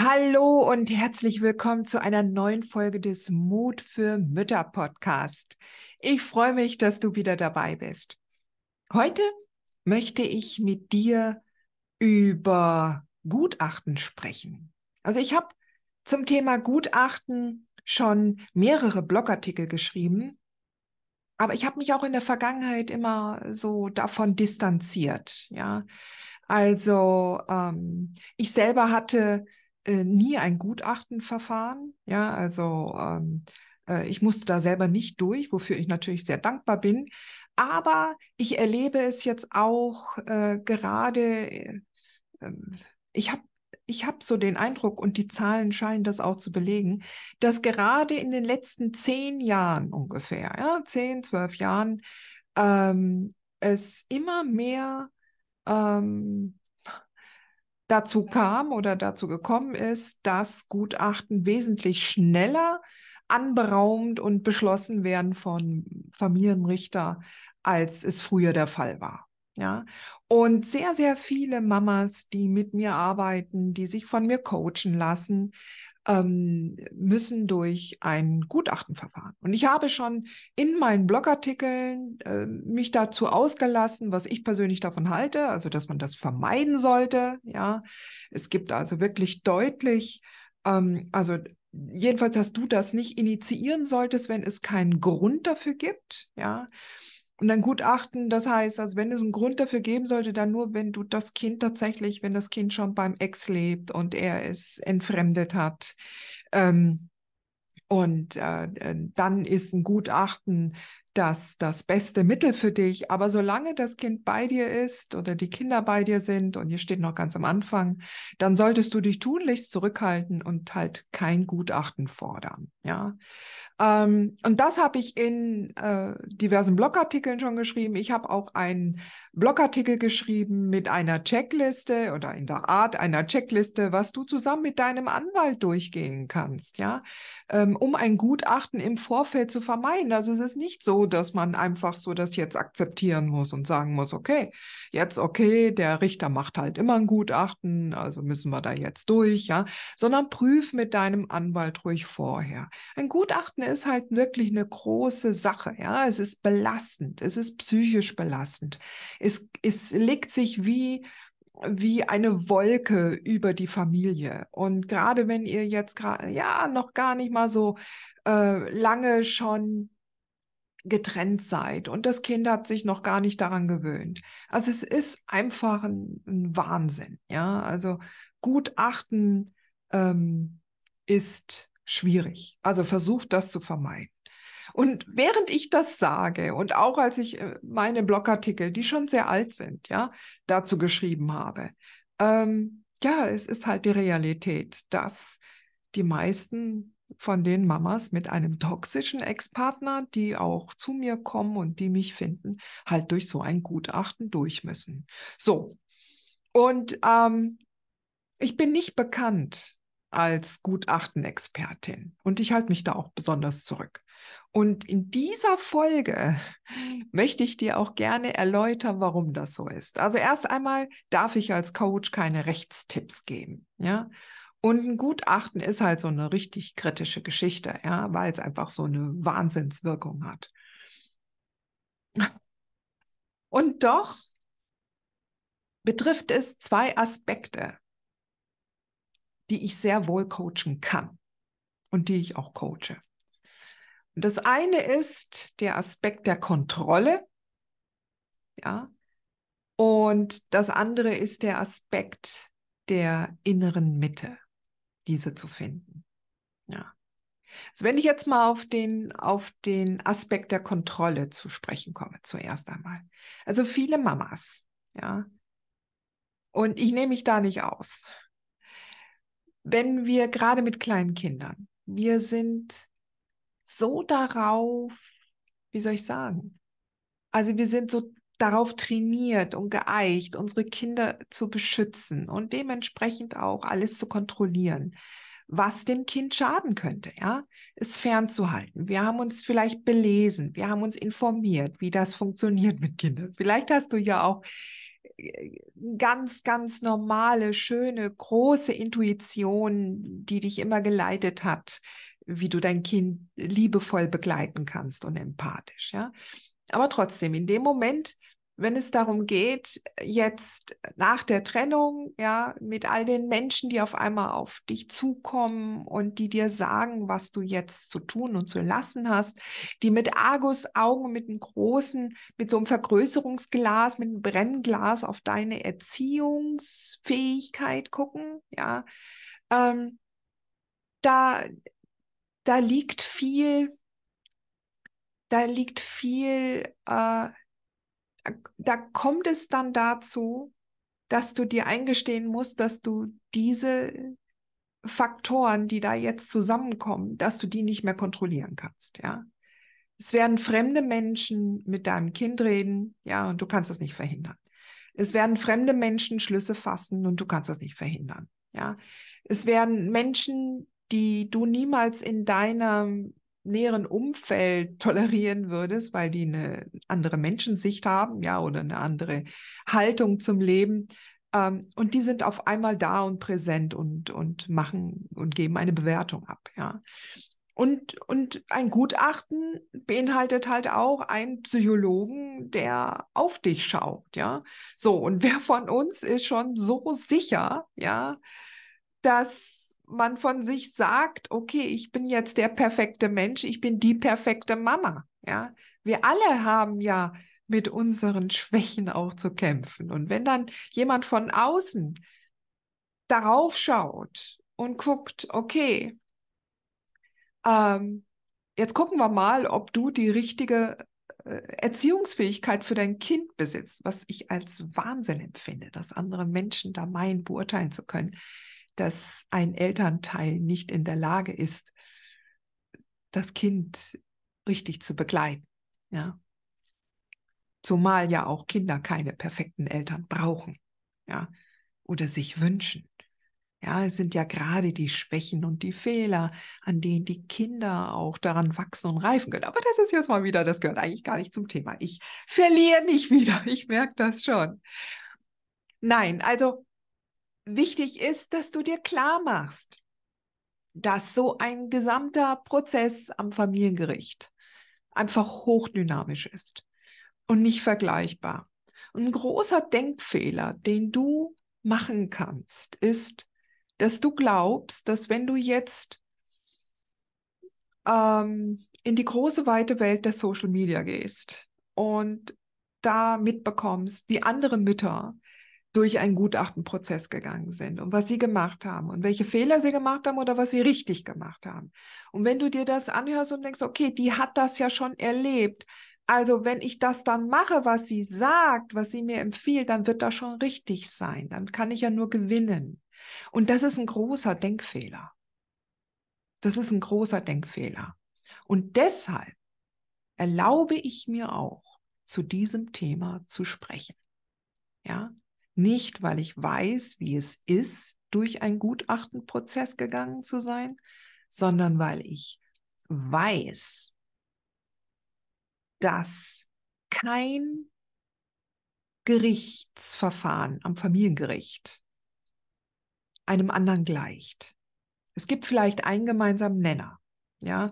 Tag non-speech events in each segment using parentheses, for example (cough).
Hallo und herzlich willkommen zu einer neuen Folge des Mut für Mütter Podcast. Ich freue mich, dass du wieder dabei bist. Heute möchte ich mit dir über Gutachten sprechen. Also ich habe zum Thema Gutachten schon mehrere Blogartikel geschrieben, aber ich habe mich auch in der Vergangenheit immer so davon distanziert. Ja, also ähm, ich selber hatte äh, nie ein Gutachtenverfahren. Ja, also ähm, äh, ich musste da selber nicht durch, wofür ich natürlich sehr dankbar bin. Aber ich erlebe es jetzt auch äh, gerade, äh, ähm, ich habe ich habe so den Eindruck, und die Zahlen scheinen das auch zu belegen, dass gerade in den letzten zehn Jahren ungefähr, ja, zehn, zwölf Jahren, ähm, es immer mehr ähm, dazu kam oder dazu gekommen ist, dass Gutachten wesentlich schneller anberaumt und beschlossen werden von Familienrichter, als es früher der Fall war. Ja, und sehr, sehr viele Mamas, die mit mir arbeiten, die sich von mir coachen lassen, ähm, müssen durch ein Gutachten verfahren. Und ich habe schon in meinen Blogartikeln äh, mich dazu ausgelassen, was ich persönlich davon halte, also dass man das vermeiden sollte. Ja, es gibt also wirklich deutlich, ähm, also jedenfalls, dass du das nicht initiieren solltest, wenn es keinen Grund dafür gibt. Ja, und ein Gutachten, das heißt, also wenn es einen Grund dafür geben sollte, dann nur, wenn du das Kind tatsächlich, wenn das Kind schon beim Ex lebt und er es entfremdet hat. Ähm, und äh, äh dann ist ein Gutachten das das beste Mittel für dich. Aber solange das Kind bei dir ist oder die Kinder bei dir sind, und hier steht noch ganz am Anfang, dann solltest du dich tunlichst zurückhalten und halt kein Gutachten fordern. Ja. Ähm, und das habe ich in äh, diversen Blogartikeln schon geschrieben. Ich habe auch einen Blogartikel geschrieben mit einer Checkliste oder in der Art einer Checkliste, was du zusammen mit deinem Anwalt durchgehen kannst, ja, ähm, um ein Gutachten im Vorfeld zu vermeiden. Also es ist nicht so, dass man einfach so das jetzt akzeptieren muss und sagen muss, okay, jetzt okay, der Richter macht halt immer ein Gutachten, also müssen wir da jetzt durch, ja, sondern prüf mit deinem Anwalt ruhig vorher. Ein Gutachten ist halt wirklich eine große Sache, ja, es ist belastend, es ist psychisch belastend. Es, es legt sich wie wie eine Wolke über die Familie. Und gerade wenn ihr jetzt gerade, ja, noch gar nicht mal so äh, lange schon getrennt seid und das Kind hat sich noch gar nicht daran gewöhnt. Also es ist einfach ein, ein Wahnsinn. Ja, also Gutachten ähm, ist schwierig. Also versucht das zu vermeiden. Und während ich das sage und auch als ich äh, meine Blogartikel, die schon sehr alt sind, ja, dazu geschrieben habe, ähm, ja, es ist halt die Realität, dass die meisten von den Mamas mit einem toxischen Ex-Partner, die auch zu mir kommen und die mich finden, halt durch so ein Gutachten durch müssen. So. Und ähm, ich bin nicht bekannt als Gutachtenexpertin und ich halte mich da auch besonders zurück. Und in dieser Folge (laughs) möchte ich dir auch gerne erläutern, warum das so ist. Also erst einmal darf ich als Coach keine Rechtstipps geben, ja? Und ein Gutachten ist halt so eine richtig kritische Geschichte, ja, weil es einfach so eine Wahnsinnswirkung hat. Und doch betrifft es zwei Aspekte, die ich sehr wohl coachen kann und die ich auch coache. Und das eine ist der Aspekt der Kontrolle, ja, und das andere ist der Aspekt der inneren Mitte diese zu finden. Ja. Also wenn ich jetzt mal auf den, auf den Aspekt der Kontrolle zu sprechen komme, zuerst einmal. Also viele Mamas, ja. Und ich nehme mich da nicht aus. Wenn wir gerade mit kleinen Kindern, wir sind so darauf, wie soll ich sagen? Also wir sind so darauf trainiert und geeicht, unsere Kinder zu beschützen und dementsprechend auch alles zu kontrollieren, was dem Kind schaden könnte, ja, es fernzuhalten. Wir haben uns vielleicht belesen, wir haben uns informiert, wie das funktioniert mit Kindern. Vielleicht hast du ja auch äh, ganz, ganz normale, schöne, große Intuition, die dich immer geleitet hat, wie du dein Kind liebevoll begleiten kannst und empathisch, ja. Aber trotzdem, in dem Moment, wenn es darum geht, jetzt nach der Trennung, ja, mit all den Menschen, die auf einmal auf dich zukommen und die dir sagen, was du jetzt zu tun und zu lassen hast, die mit Argusaugen, mit einem großen, mit so einem Vergrößerungsglas, mit einem Brennglas auf deine Erziehungsfähigkeit gucken, ja, ähm, da, da liegt viel da liegt viel, äh, da kommt es dann dazu, dass du dir eingestehen musst, dass du diese Faktoren, die da jetzt zusammenkommen, dass du die nicht mehr kontrollieren kannst, ja. Es werden fremde Menschen mit deinem Kind reden, ja, und du kannst das nicht verhindern. Es werden fremde Menschen Schlüsse fassen und du kannst das nicht verhindern, ja. Es werden Menschen, die du niemals in deinem näheren Umfeld tolerieren würdest, weil die eine andere Menschensicht haben, ja, oder eine andere Haltung zum Leben. Ähm, und die sind auf einmal da und präsent und, und machen und geben eine Bewertung ab, ja. Und, und ein Gutachten beinhaltet halt auch einen Psychologen, der auf dich schaut, ja. So, und (laughs) wer von uns ist schon so sicher, ja, dass man von sich sagt, okay, ich bin jetzt der perfekte Mensch, ich bin die perfekte Mama. Ja, wir alle haben ja mit unseren Schwächen auch zu kämpfen. Und wenn dann jemand von außen darauf schaut und guckt, okay, ähm, jetzt gucken wir mal, ob du die richtige äh, Erziehungsfähigkeit für dein Kind besitzt, was ich als Wahnsinn empfinde, dass andere Menschen da meinen, beurteilen zu können dass ein Elternteil nicht in der Lage ist, das Kind richtig zu begleiten. Ja. Zumal ja auch Kinder keine perfekten Eltern brauchen, ja, oder sich wünschen. Ja, es sind ja gerade die Schwächen und die Fehler, an denen die Kinder auch daran wachsen und reifen können. Aber das ist jetzt mal wieder, das gehört eigentlich gar nicht zum Thema. Ich verliere mich wieder, (laughs) ich merke das schon. Nein, also Wichtig ist, dass du dir klar machst, dass so ein gesamter Prozess am Familiengericht einfach hochdynamisch ist und nicht vergleichbar. Ein großer Denkfehler, den du machen kannst, ist, dass du glaubst, dass wenn du jetzt ähm, in die große weite Welt der Social Media gehst und da mitbekommst, wie andere Mütter durch einen Gutachtenprozess gegangen sind und was sie gemacht haben und welche Fehler sie gemacht haben oder was sie richtig gemacht haben. Und wenn du dir das anhörst und denkst, okay, die hat das ja schon erlebt, also wenn ich das dann mache, was sie sagt, was sie mir empfiehlt, dann wird das schon richtig sein, dann kann ich ja nur gewinnen. Und das ist ein großer Denkfehler. Das ist ein großer Denkfehler. Und deshalb erlaube ich mir auch, zu diesem Thema zu sprechen. Ja, nicht, weil ich weiß, wie es ist, durch einen Gutachtenprozess gegangen zu sein, sondern weil ich weiß, dass kein Gerichtsverfahren am Familiengericht einem anderen gleicht. Es gibt vielleicht einen gemeinsamen Nenner, ja,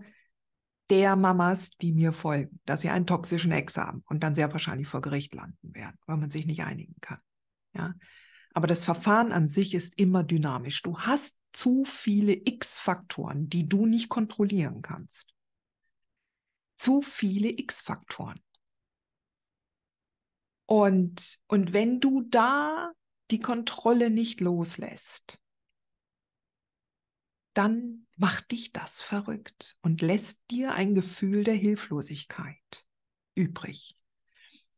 der Mamas, die mir folgen, dass sie einen toxischen Ex haben und dann sehr wahrscheinlich vor Gericht landen werden, weil man sich nicht einigen kann. Ja. Aber das Verfahren an sich ist immer dynamisch. Du hast zu viele X-Faktoren, die du nicht kontrollieren kannst. Zu viele X-Faktoren. Und, und wenn du da die Kontrolle nicht loslässt, dann macht dich das verrückt und lässt dir ein Gefühl der Hilflosigkeit übrig.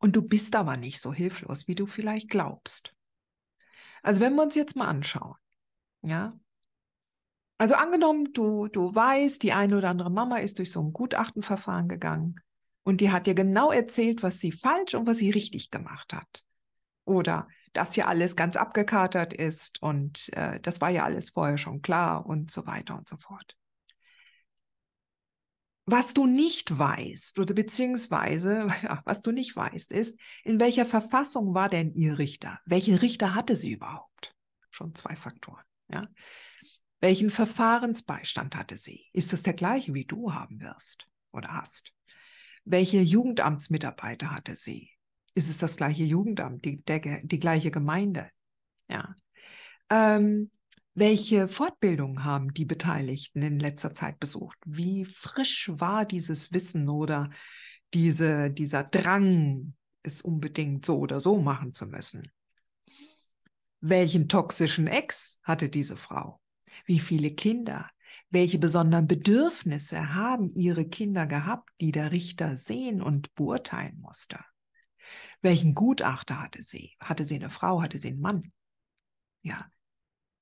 Und du bist aber nicht so hilflos, wie du vielleicht glaubst. Also wenn wir uns jetzt mal anschauen, ja. Also angenommen, du, du weißt, die eine oder andere Mama ist durch so ein Gutachtenverfahren gegangen und die hat dir genau erzählt, was sie falsch und was sie richtig gemacht hat. Oder dass ja alles ganz abgekatert ist und äh, das war ja alles vorher schon klar und so weiter und so fort was du nicht weißt oder beziehungsweise (laughs) ja, was du nicht weißt, ist, in welcher Verfassung war denn ihr Richter? Welche Richter hatte sie überhaupt? Schon zwei Faktoren. Ja. Welchen Verfahrensbeistand hatte sie? Ist das der gleiche, wie du haben wirst oder hast? Welche Jugendamtsmitarbeiter hatte sie? Ist es das gleiche Jugendamt, die, der, die gleiche Gemeinde? Ja. Ähm, welche Fortbildungen haben die Beteiligten in letzter Zeit besucht? Wie frisch war dieses Wissen oder diese, dieser Drang, es unbedingt so oder so machen zu müssen? Welchen toxischen Ex hatte diese Frau? Wie viele Kinder? Welche besonderen Bedürfnisse haben ihre Kinder gehabt, die der Richter sehen und beurteilen musste? Welchen Gutachter hatte sie? Hatte sie eine Frau? Hatte sie einen Mann? Ja.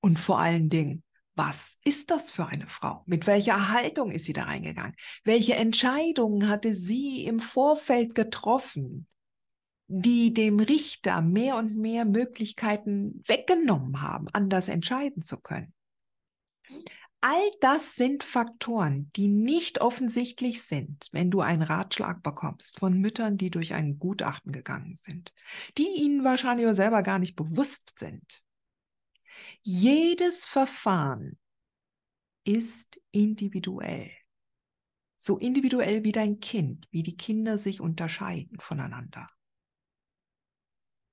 Und vor allen Dingen, was ist das für eine Frau? Mit welcher Haltung ist sie da reingegangen? Welche Entscheidungen hatte sie im Vorfeld getroffen, die dem Richter mehr und mehr Möglichkeiten weggenommen haben, anders entscheiden zu können? All das sind Faktoren, die nicht offensichtlich sind, wenn du einen Ratschlag bekommst von Müttern, die durch ein Gutachten gegangen sind, die ihnen wahrscheinlich auch selber gar nicht bewusst sind. Jedes Verfahren ist individuell. So individuell wie dein Kind, wie die Kinder sich unterscheiden voneinander.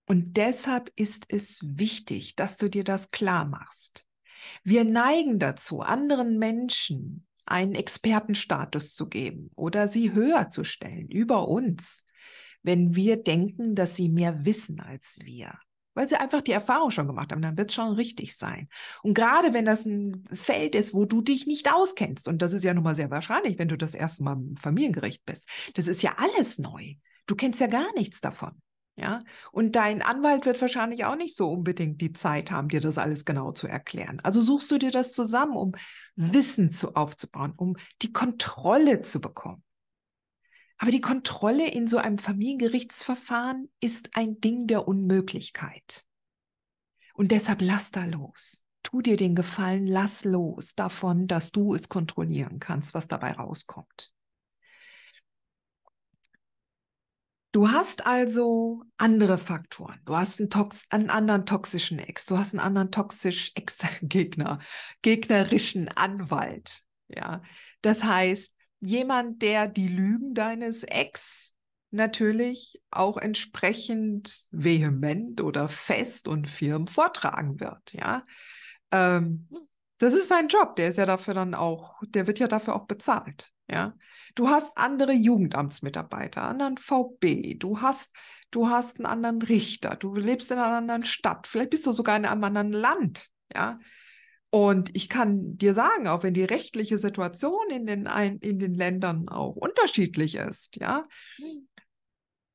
Und deshalb ist es wichtig, dass du dir das klar machst. Wir neigen dazu, anderen Menschen einen Expertenstatus zu geben oder sie höher zu stellen über uns, wenn wir denken, dass sie mehr wissen als wir weil sie einfach die Erfahrung schon gemacht haben, dann wird es schon richtig sein. Und gerade wenn das ein Feld ist, wo du dich nicht auskennst, und das ist ja nun mal sehr wahrscheinlich, wenn du das erste Mal im Familiengericht bist, das ist ja alles neu. Du kennst ja gar nichts davon. Ja, und dein Anwalt wird wahrscheinlich auch nicht so unbedingt die Zeit haben, dir das alles genau zu erklären. Also suchst du dir das zusammen, um Wissen zu aufzubauen, um die Kontrolle zu bekommen. Aber die Kontrolle in so einem Familiengerichtsverfahren ist ein Ding der Unmöglichkeit. Und deshalb lass da los. Tu dir den Gefallen, lass los davon, dass du es kontrollieren kannst, was dabei rauskommt. Du hast also andere Faktoren. Du hast einen, tox einen anderen toxischen Ex, du hast einen anderen toxisch (laughs) Ex-Gegner, gegnerischen Anwalt. Ja, das heißt, jemand, der die Lügen deines Ex natürlich auch entsprechend vehement oder fest und firm vortragen wird. Ja, ähm, hm. das ist sein Job. Der ist ja dafür dann auch, der wird ja dafür auch bezahlt. Ja, du hast andere Jugendamtsmitarbeiter, anderen VB, du hast, du hast einen anderen Richter, du lebst in einer anderen Stadt, vielleicht bist du sogar in einem anderen Land. Ja, und ich kann dir sagen, auch wenn die rechtliche Situation in den, ein, in den Ländern auch unterschiedlich ist, ja, hm.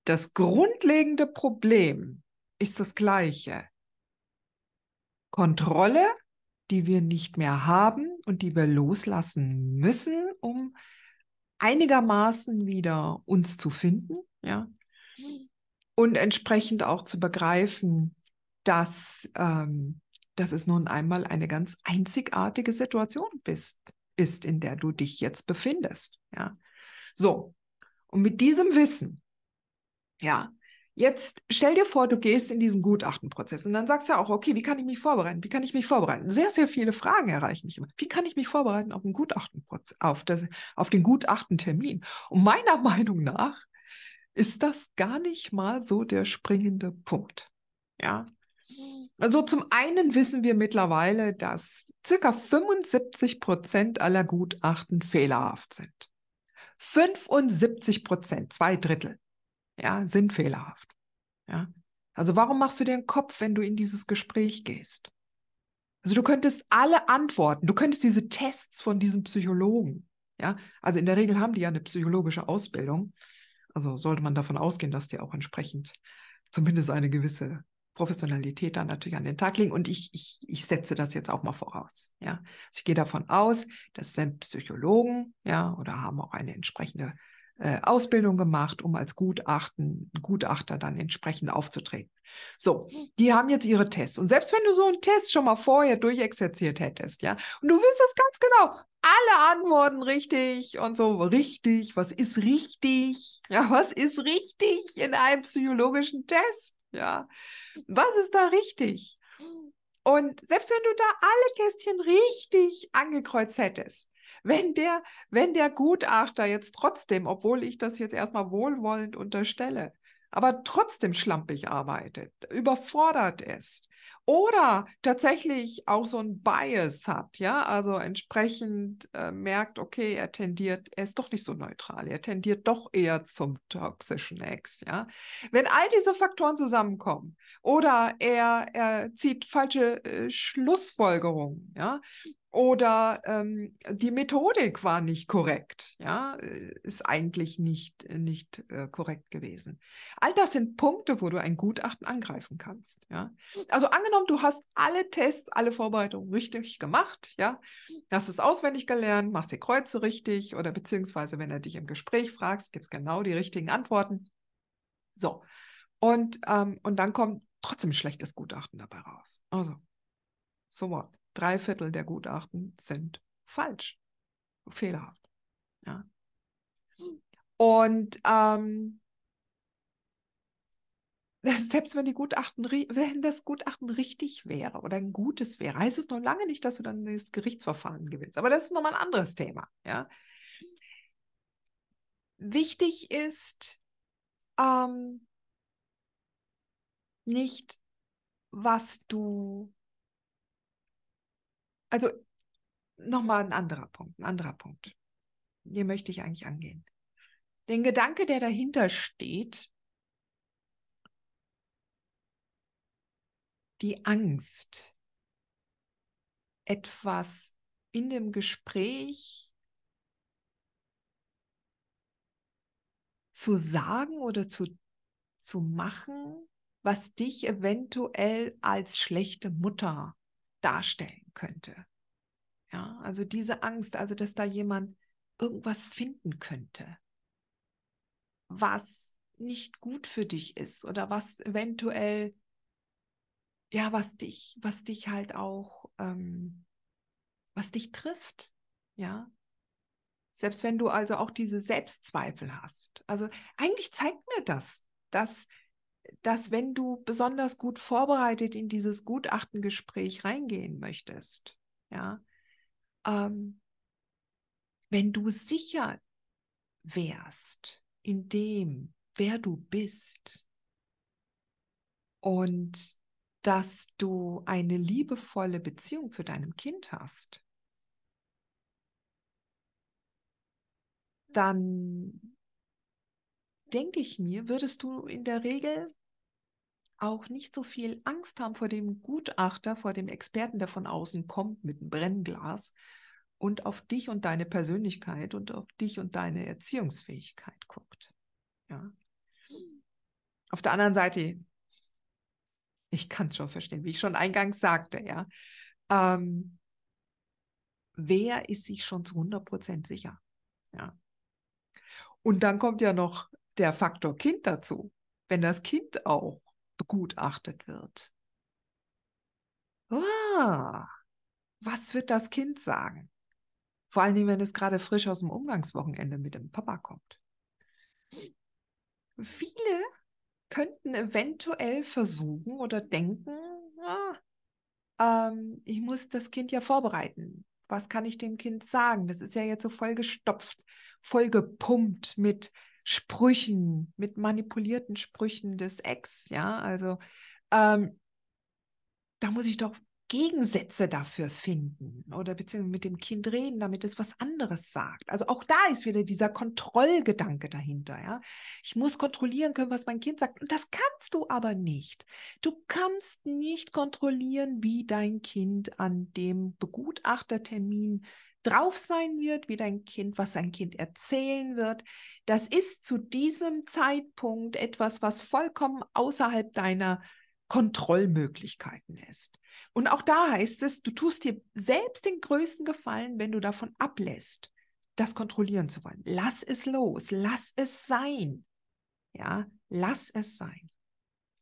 das grundlegende Problem ist das gleiche. Kontrolle, die wir nicht mehr haben und die wir loslassen müssen, um einigermaßen wieder uns zu finden, ja, hm. und entsprechend auch zu begreifen, dass ähm, dass es nun einmal eine ganz einzigartige Situation bist, ist, in der du dich jetzt befindest. Ja. So, und mit diesem Wissen, ja, jetzt stell dir vor, du gehst in diesen Gutachtenprozess und dann sagst du auch, okay, wie kann ich mich vorbereiten? Wie kann ich mich vorbereiten? Sehr, sehr viele Fragen erreichen mich immer. Wie kann ich mich vorbereiten auf den Gutachtenprozess, auf, das, auf den Gutachtentermin? Und meiner (laughs) Meinung nach ist das gar nicht mal so der springende Punkt. Ja. Also zum einen wissen wir mittlerweile, dass circa 75 Prozent aller Gutachten fehlerhaft sind. 75 Prozent, zwei Drittel, ja, sind fehlerhaft. Ja. Also warum machst du dir einen Kopf, wenn du in dieses Gespräch gehst? Also du könntest alle Antworten, du könntest diese Tests von diesem Psychologen, ja, also in der Regel haben die ja eine psychologische Ausbildung, also sollte man davon ausgehen, dass die auch entsprechend zumindest eine gewisse Professionalität dann natürlich an den Tag legen. Und ich, ich, ich setze das jetzt auch mal voraus. Ja. Also ich gehe davon aus, dass selbst Psychologen, ja, oder haben auch eine entsprechende äh, Ausbildung gemacht, um als Gutachten, Gutachter dann entsprechend aufzutreten. So, die haben jetzt ihre Tests. Und selbst wenn du so einen Test schon mal vorher durchexerziert hättest, ja, und du wüsstest ganz genau, alle Antworten richtig und so richtig, was ist richtig? Ja, was ist richtig in einem psychologischen Test? Ja, was ist da richtig? Und selbst wenn du da alle Kästchen richtig angekreuzt hättest, wenn der, wenn der Gutachter jetzt trotzdem, obwohl ich das jetzt erstmal wohlwollend unterstelle, aber trotzdem schlampig arbeitet, überfordert ist, oder tatsächlich auch so ein Bias hat, ja, also entsprechend äh, merkt, okay, er tendiert, er ist doch nicht so neutral, er tendiert doch eher zum toxischen Ex, ja. Wenn all diese Faktoren zusammenkommen oder er, er zieht falsche äh, Schlussfolgerungen, ja, oder ähm, die Methodik war nicht korrekt, ja, äh, ist eigentlich nicht, nicht äh, korrekt gewesen. All das sind Punkte, wo du ein Gutachten angreifen kannst, ja. Also angenommen, du hast alle Tests, alle Vorbereitungen richtig gemacht, ja, hast es auswendig gelernt, machst die Kreuze richtig oder beziehungsweise, wenn er dich im Gespräch fragst, gibt es genau die richtigen Antworten. So. Und, ähm, und dann kommt trotzdem ein schlechtes Gutachten dabei raus. Also, so what? Drei Viertel der Gutachten sind falsch, fehlerhaft. Ja. Und ähm, selbst wenn die Gutachten, wenn das Gutachten richtig wäre oder ein gutes wäre, heißt es noch lange nicht, dass du dann das Gerichtsverfahren gewinnst. Aber das ist nochmal ein anderes Thema. Ja? Wichtig ist ähm, nicht, was du, also nochmal ein anderer Punkt, ein anderer Punkt. Hier möchte ich eigentlich angehen. Den Gedanke, der dahinter steht, die Angst, etwas in dem Gespräch zu sagen oder zu, zu machen, was dich eventuell als schlechte Mutter darstellen könnte. Ja, also diese Angst, also dass da jemand irgendwas finden könnte, was nicht gut für dich ist oder was eventuell ja, was dich, was dich halt auch, ähm, was dich trifft, ja. Selbst wenn du also auch diese Selbstzweifel hast. Also eigentlich zeigt mir das, dass, dass wenn du besonders gut vorbereitet in dieses Gutachtengespräch reingehen möchtest, ja, ähm, wenn du sicher wärst in dem, wer du bist und dass du eine liebevolle Beziehung zu deinem Kind hast, dann denke ich mir, würdest du in der Regel auch nicht so viel Angst haben vor dem Gutachter, vor dem Experten, der von außen kommt mit einem Brennglas und auf dich und deine Persönlichkeit und auf dich und deine Erziehungsfähigkeit guckt. Ja. Hm. Auf der anderen Seite ich kann es schon verstehen, wie ich schon eingangs sagte, ja. Ähm, wer ist sich schon zu 100% sicher? Ja. Und dann kommt ja noch der Faktor Kind dazu. Wenn das Kind auch begutachtet wird. Ah, was wird das Kind sagen? Vor allem, wenn es gerade frisch aus dem Umgangswochenende mit dem Papa kommt. Viele könnten eventuell versuchen oder denken, ah, ähm, ich muss das Kind ja vorbereiten. Was kann ich dem Kind sagen? Das ist ja jetzt so vollgestopft, vollgepumpt mit Sprüchen, mit manipulierten Sprüchen des Ex, ja, also ähm, da muss ich doch Gegensätze dafür finden oder beziehungsweise mit dem Kind reden, damit es was anderes sagt. Also auch da ist wieder dieser Kontrollgedanke dahinter. Ja? Ich muss kontrollieren können, was mein Kind sagt. Und das kannst du aber nicht. Du kannst nicht kontrollieren, wie dein Kind an dem Begutachtertermin drauf sein wird, wie dein Kind, was sein Kind erzählen wird. Das ist zu diesem Zeitpunkt etwas, was vollkommen außerhalb deiner Kontrollmöglichkeiten ist. Und auch da heißt es, du tust dir selbst den größten Gefallen, wenn du davon ablässt, das kontrollieren zu wollen. Lass es los, lass es sein. Ja, lass es sein.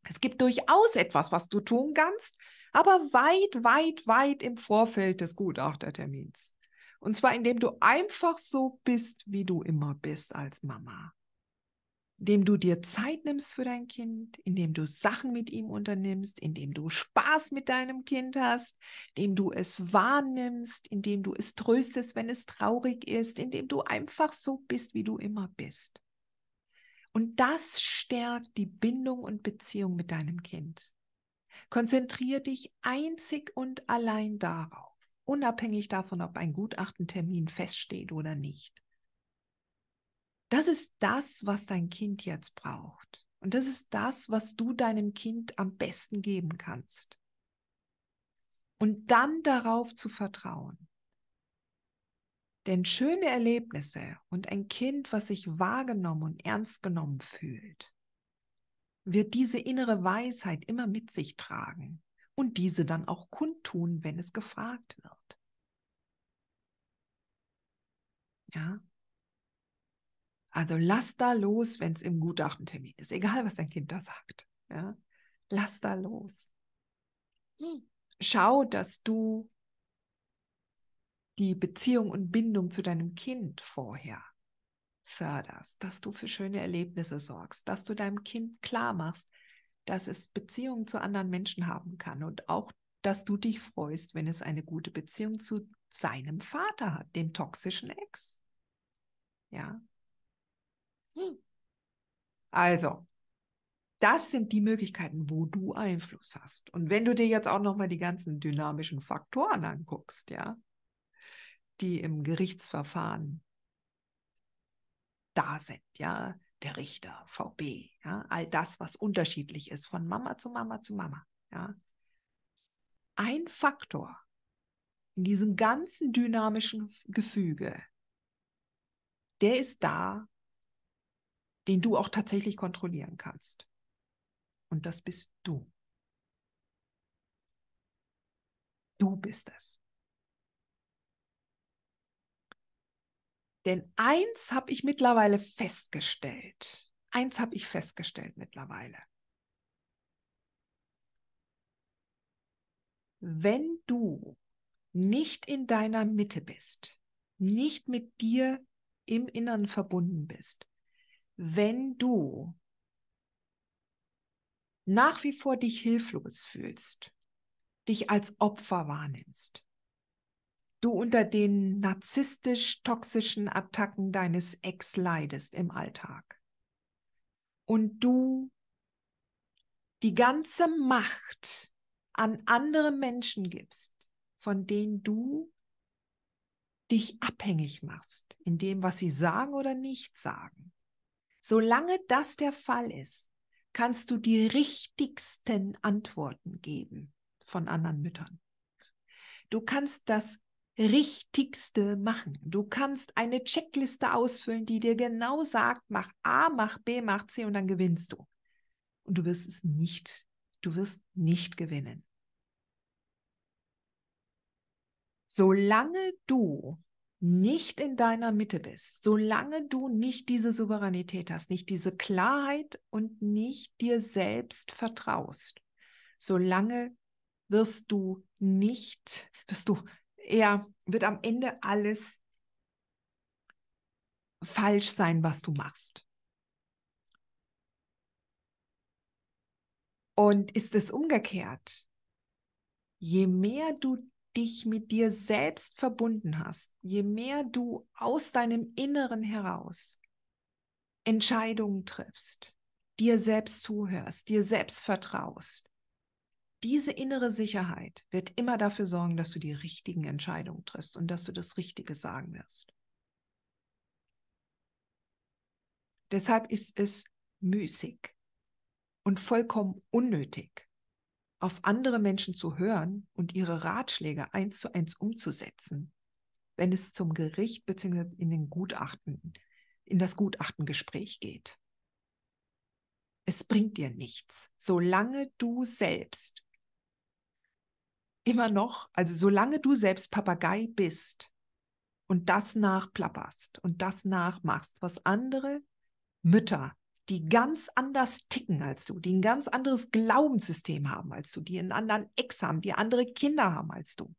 Es gibt durchaus etwas, was du tun kannst, aber weit, weit, weit im Vorfeld des Gutachtertermins. Und zwar indem du einfach so bist, wie du immer bist als Mama indem du dir Zeit nimmst für dein Kind, indem du Sachen mit ihm unternimmst, indem du Spaß mit deinem Kind hast, indem du es wahrnimmst, indem du es tröstest, wenn es traurig ist, indem du einfach so bist, wie du immer bist. Und das stärkt die Bindung und Beziehung mit deinem Kind. Konzentriere dich einzig und allein darauf, unabhängig davon, ob ein Gutachtentermin feststeht oder nicht. Das ist das, was dein Kind jetzt braucht. Und das ist das, was du deinem Kind am besten geben kannst. Und dann darauf zu vertrauen. Denn schöne Erlebnisse und ein Kind, was sich wahrgenommen und ernst genommen fühlt, wird diese innere Weisheit immer mit sich tragen und diese dann auch kundtun, wenn es gefragt wird. Ja, also lass da los, wenn es im Gutachtentermin ist, egal was dein Kind da sagt. Ja? Lass da los. Schau, dass du die Beziehung und Bindung zu deinem Kind vorher förderst, dass du für schöne Erlebnisse sorgst, dass du deinem Kind klar machst, dass es Beziehungen zu anderen Menschen haben kann und auch, dass du dich freust, wenn es eine gute Beziehung zu seinem Vater hat, dem toxischen Ex. Ja, also, das sind die Möglichkeiten, wo du Einfluss hast. Und wenn du dir jetzt auch nochmal die ganzen dynamischen Faktoren anguckst, ja, die im Gerichtsverfahren da sind, ja, der Richter, VB, ja, all das, was unterschiedlich ist, von Mama zu Mama zu Mama, ja. Ein Faktor in diesem ganzen dynamischen Gefüge, der ist da, den du auch tatsächlich kontrollieren kannst. Und das bist du. Du bist es. Denn eins habe ich mittlerweile festgestellt. Eins habe ich festgestellt mittlerweile. Wenn du nicht in deiner Mitte bist, nicht mit dir im Inneren verbunden bist, wenn du nach wie vor dich hilflos fühlst, dich als Opfer wahrnimmst, du unter den narzisstisch-toxischen Attacken deines Ex leidest im Alltag und du die ganze Macht an andere Menschen gibst, von denen du dich abhängig machst in dem, was sie sagen oder nicht sagen, Solange das der Fall ist, kannst du die richtigsten Antworten geben von anderen Müttern. Du kannst das Richtigste machen. Du kannst eine Checkliste ausfüllen, die dir genau sagt, mach A, mach B, mach C und dann gewinnst du. Und du wirst es nicht, du wirst nicht gewinnen. Solange du nicht in deiner Mitte bist, solange du nicht diese Souveränität hast, nicht diese Klarheit und nicht dir selbst vertraust, solange wirst du nicht, wirst du eher, wird am Ende alles falsch sein, was du machst. Und ist es umgekehrt, je mehr du dich mit dir selbst verbunden hast, je mehr du aus deinem Inneren heraus Entscheidungen triffst, dir selbst zuhörst, dir selbst vertraust, diese innere Sicherheit wird immer dafür sorgen, dass du die richtigen Entscheidungen triffst und dass du das Richtige sagen wirst. Deshalb ist es müßig und vollkommen unnötig, auf andere Menschen zu hören und ihre Ratschläge eins zu eins umzusetzen, wenn es zum Gericht bzw. in den Gutachten, in das Gutachtengespräch geht. Es bringt dir nichts, solange du selbst immer noch, also solange du selbst Papagei bist und das nachplapperst und das nachmachst, was andere Mütter die ganz anders ticken als du, die ein ganz anderes Glaubenssystem haben als du, die einen anderen Ex haben, die andere Kinder haben als du.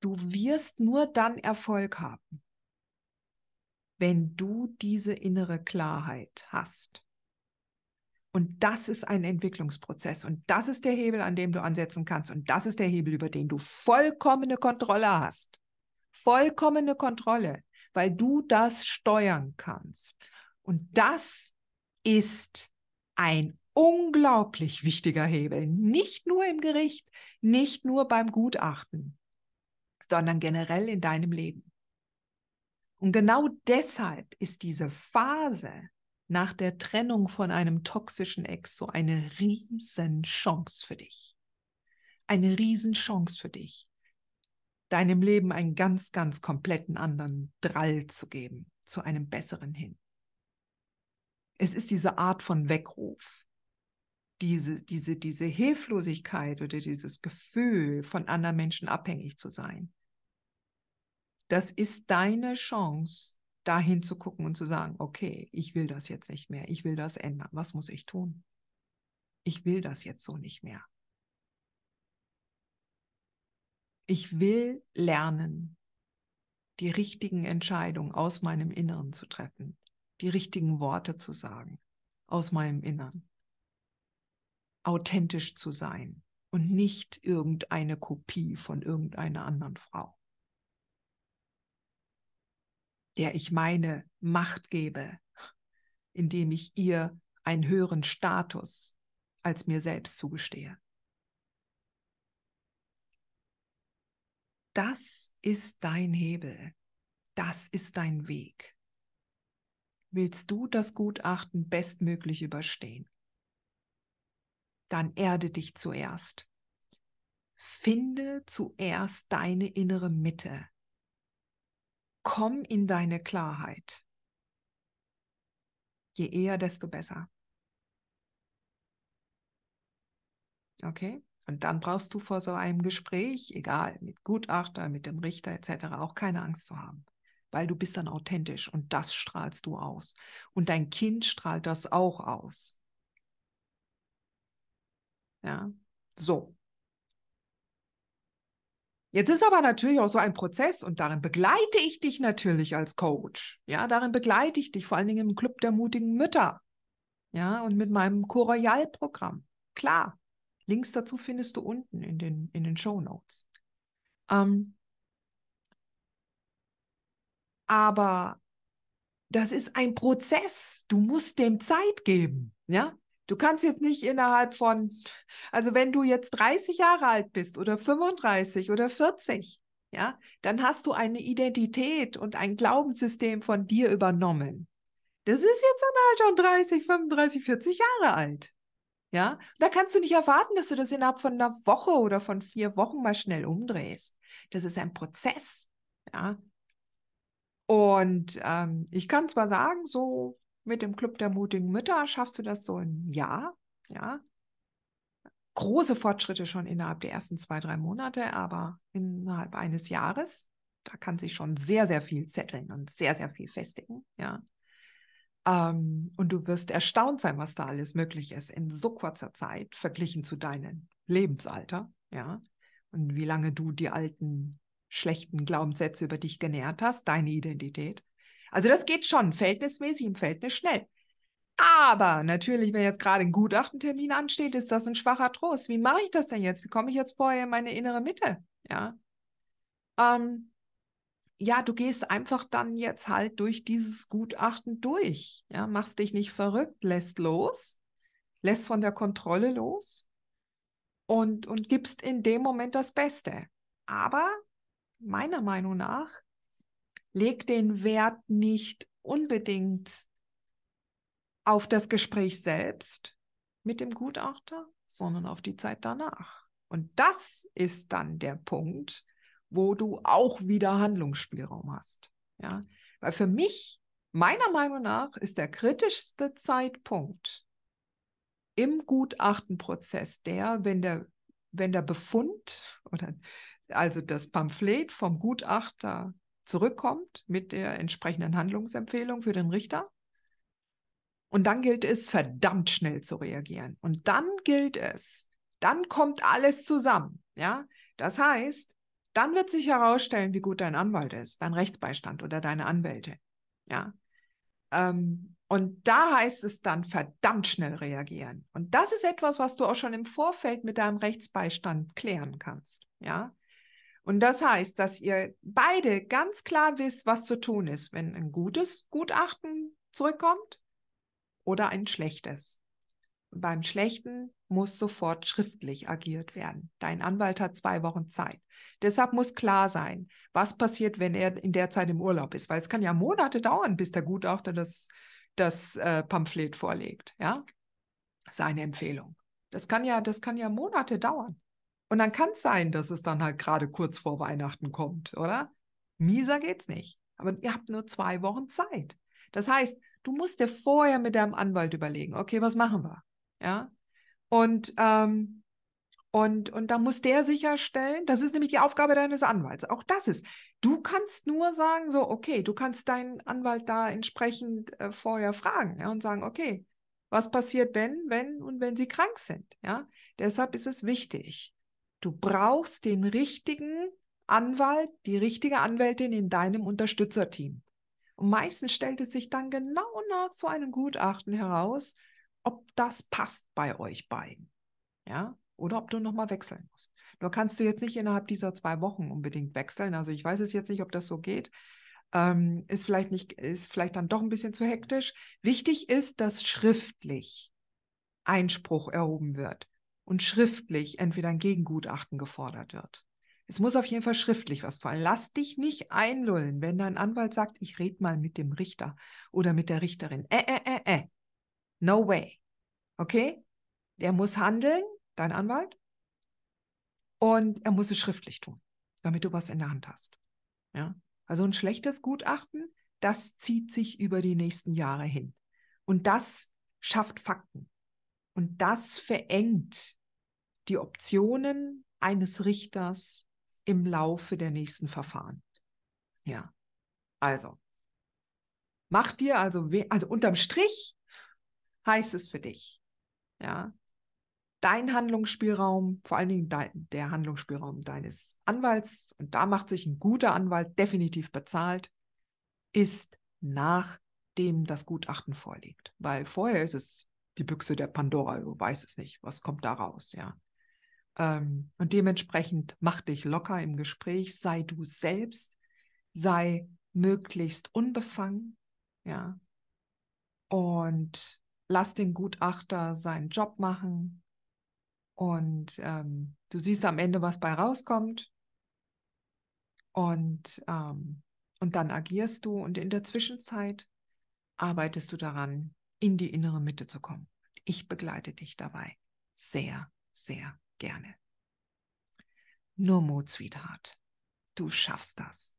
Du wirst nur dann Erfolg haben, wenn du diese innere Klarheit hast. Und das ist ein Entwicklungsprozess. Und das ist der Hebel, an dem du ansetzen kannst. Und das ist der Hebel, über den du vollkommene Kontrolle hast. Vollkommene Kontrolle weil du das steuern kannst. Und das ist ein unglaublich wichtiger Hebel, nicht nur im Gericht, nicht nur beim Gutachten, sondern generell in deinem Leben. Und genau deshalb ist diese Phase nach der Trennung von einem toxischen Ex so eine Riesenchance für dich. Eine Riesenchance für dich deinem Leben einen ganz, ganz kompletten anderen Drall zu geben, zu einem besseren hin. Es ist diese Art von Weckruf, diese, diese, diese Hilflosigkeit oder dieses Gefühl, von anderen Menschen abhängig zu sein. Das ist deine Chance, dahin zu gucken und zu sagen, okay, ich will das jetzt nicht mehr, ich will das ändern, was muss ich tun? Ich will das jetzt so nicht mehr. ich will lernen, die richtigen Entscheidungen aus meinem Inneren zu treffen, die richtigen Worte zu sagen, aus meinem Inneren, authentisch zu sein und nicht irgendeine Kopie von irgendeiner anderen Frau, der ich meine Macht gebe, indem ich ihr einen höheren Status als mir selbst zugestehe. das ist dein Hebel, das ist dein Weg. Willst du das Gutachten bestmöglich überstehen? Dann erde dich zuerst. Finde zuerst deine innere Mitte. Komm in deine Klarheit. Je eher, desto besser. Okay? Und dann brauchst du vor so einem Gespräch, egal mit Gutachter, mit dem Richter etc., auch keine Angst zu haben, weil du bist dann authentisch und das strahlst du aus. Und dein Kind strahlt das auch aus. Ja, so. Jetzt ist aber natürlich auch so ein Prozess und darin begleite ich dich natürlich als Coach. Ja, darin begleite ich dich vor allen Dingen im Club der mutigen Mütter. Ja, und mit meinem Choroyal-Programm. Klar, Links dazu findest du unten in den, in den Show Notes. Ähm, aber das ist ein Prozess. Du musst dem Zeit geben. Ja, Du kannst jetzt nicht innerhalb von, also wenn du jetzt 30 Jahre alt bist oder 35 oder 40, ja, dann hast du eine Identität und ein Glaubenssystem von dir übernommen. Das ist jetzt dann halt schon 30, 35, 40 Jahre alt. Ja, da kannst du nicht erwarten, dass du das innerhalb von einer Woche oder von vier Wochen mal schnell umdrehst. Das ist ein Prozess. Ja. Und ähm, ich kann zwar sagen, so mit dem Club der mutigen Mütter schaffst du das so ein Jahr. Ja. Große Fortschritte schon innerhalb der ersten zwei, drei Monate, aber innerhalb eines Jahres, da kann sich schon sehr, sehr viel zetteln und sehr, sehr viel festigen. Ja. Ähm, und du wirst erstaunt sein, was da alles möglich ist in so kurzer Zeit verglichen zu deinem Lebensalter, ja. Und wie lange du die alten schlechten Glaubenssätze über dich genährt hast, deine Identität. Also das geht schon verhältnismäßig im verhältnis schnell. Aber natürlich, wenn jetzt gerade ein Gutachtentermin ansteht, ist das ein schwacher Trost. Wie mache ich das denn jetzt? Wie komme ich jetzt vorher in meine innere Mitte? Ja. Ähm, ja, du gehst einfach dann jetzt halt durch dieses Gutachten durch. Ja, machst dich nicht verrückt, lässt los, lässt von der Kontrolle los und, und gibst in dem Moment das Beste. Aber meiner Meinung nach leg den Wert nicht unbedingt auf das Gespräch selbst mit dem Gutachter, sondern auf die Zeit danach. Und das ist dann der Punkt, wo du auch wieder Handlungsspielraum hast. Ja, weil für mich, meiner Meinung nach, ist der kritischste Zeitpunkt im Gutachtenprozess der, wenn der, wenn der Befund oder also das Pamphlet vom Gutachter zurückkommt mit der entsprechenden Handlungsempfehlung für den Richter. Und dann gilt es, verdammt schnell zu reagieren. Und dann gilt es, dann kommt alles zusammen. Ja, das heißt, dann wird sich herausstellen, wie gut dein Anwalt ist, dein Rechtsbeistand oder deine Anwälte. Ja. Ähm, und da heißt es dann verdammt schnell reagieren. Und das ist etwas, was du auch schon im Vorfeld mit deinem Rechtsbeistand klären kannst. Ja. Und das heißt, dass ihr beide ganz klar wisst, was zu tun ist, wenn ein gutes Gutachten zurückkommt oder ein schlechtes beim Schlechten muss sofort schriftlich agiert werden. Dein Anwalt hat zwei Wochen Zeit. Deshalb muss klar sein, was passiert, wenn er in der Zeit im Urlaub ist, weil es kann ja Monate dauern, bis der Gutachter das, das äh, Pamphlet vorlegt. Ja, seine Empfehlung. Das kann ja, das kann ja Monate dauern. Und dann kann es sein, dass es dann halt gerade kurz vor Weihnachten kommt, oder? Mieser geht's nicht. Aber ihr habt nur zwei Wochen Zeit. Das heißt, du musst dir vorher mit deinem Anwalt überlegen, okay, was machen wir? Ja. Und, ähm, und, und da muss der sicherstellen, das ist nämlich die Aufgabe deines Anwalts. Auch das ist, du kannst nur sagen, so, okay, du kannst deinen Anwalt da entsprechend äh, vorher fragen ja, und sagen, okay, was passiert, wenn, wenn und wenn sie krank sind. Ja? Deshalb ist es wichtig, du brauchst den richtigen Anwalt, die richtige Anwältin in deinem Unterstützerteam. Und meistens stellt es sich dann genau nach so einem Gutachten heraus, ob das passt bei euch beiden. Ja, oder ob du nochmal wechseln musst. Nur kannst du jetzt nicht innerhalb dieser zwei Wochen unbedingt wechseln. Also ich weiß es jetzt nicht, ob das so geht. Ähm, ist vielleicht nicht, ist vielleicht dann doch ein bisschen zu hektisch. Wichtig ist, dass schriftlich Einspruch erhoben wird und schriftlich entweder ein Gegengutachten gefordert wird. Es muss auf jeden Fall schriftlich was fallen. Lass dich nicht einlullen, wenn dein Anwalt sagt, ich rede mal mit dem Richter oder mit der Richterin. Äh, äh, äh, äh. No way. Okay? Der muss handeln, dein Anwalt, und er muss es schriftlich tun, damit du was in der Hand hast. Ja? Also ein schlechtes Gutachten, das zieht sich über die nächsten Jahre hin. Und das schafft Fakten. Und das verengt die Optionen eines Richters im Laufe der nächsten Verfahren. Ja, also mach dir also, also unterm Strich heißt es für dich? Ja. Dein Handlungsspielraum, vor allen Dingen dein, der Handlungsspielraum deines Anwalts, und da macht sich ein guter Anwalt definitiv bezahlt, ist nachdem das Gutachten vorliegt. Weil vorher ist es die Büchse der Pandora, du weißt es nicht, was kommt da raus, ja. Ähm, und dementsprechend mach dich locker im Gespräch, sei du selbst, sei möglichst unbefangen, ja. Und lass den Gutachter seinen Job machen und ähm, du siehst am Ende, was bei rauskommt und, ähm, und dann agierst du und in der Zwischenzeit arbeitest du daran, in die innere Mitte zu kommen. Ich begleite dich dabei sehr, sehr gerne. Nur Mut, Sweetheart. Du schaffst das.